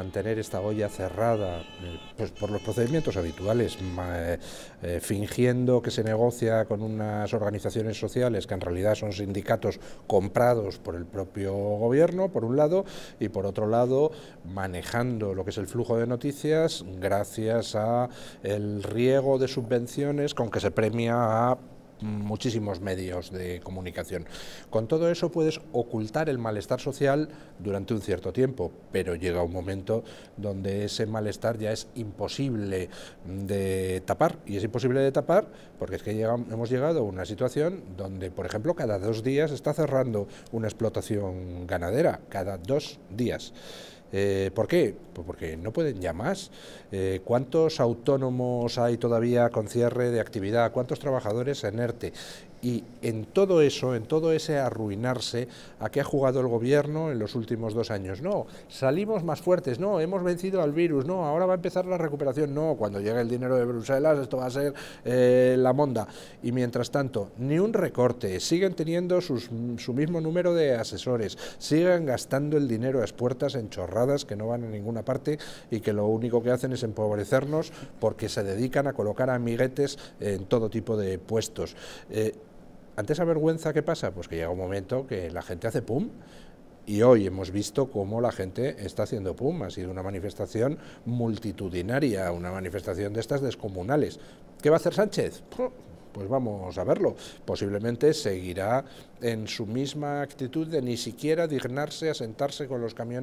Mantener esta olla cerrada eh, pues por los procedimientos habituales, eh, eh, fingiendo que se negocia con unas organizaciones sociales que en realidad son sindicatos comprados por el propio gobierno, por un lado, y por otro lado, manejando lo que es el flujo de noticias gracias a el riego de subvenciones con que se premia a muchísimos medios de comunicación. Con todo eso puedes ocultar el malestar social durante un cierto tiempo, pero llega un momento donde ese malestar ya es imposible de tapar, y es imposible de tapar porque es que hemos llegado a una situación donde, por ejemplo, cada dos días está cerrando una explotación ganadera, cada dos días. Eh, ¿Por qué? Pues porque no pueden ya más. Eh, ¿Cuántos autónomos hay todavía con cierre de actividad? ¿Cuántos trabajadores en ERTE? Y en todo eso, en todo ese arruinarse, ¿a qué ha jugado el gobierno en los últimos dos años? No, salimos más fuertes, no, hemos vencido al virus, no, ahora va a empezar la recuperación, no, cuando llegue el dinero de Bruselas esto va a ser eh, la monda. Y mientras tanto, ni un recorte, siguen teniendo su mismo número de asesores, siguen gastando el dinero a puertas en chorradas que no van a ninguna parte y que lo único que hacen es empobrecernos porque se dedican a colocar amiguetes en todo tipo de puestos. Eh, ante esa vergüenza, ¿qué pasa? Pues que llega un momento que la gente hace pum y hoy hemos visto cómo la gente está haciendo pum. Ha sido una manifestación multitudinaria, una manifestación de estas descomunales. ¿Qué va a hacer Sánchez? Pues vamos a verlo. Posiblemente seguirá en su misma actitud de ni siquiera dignarse a sentarse con los camiones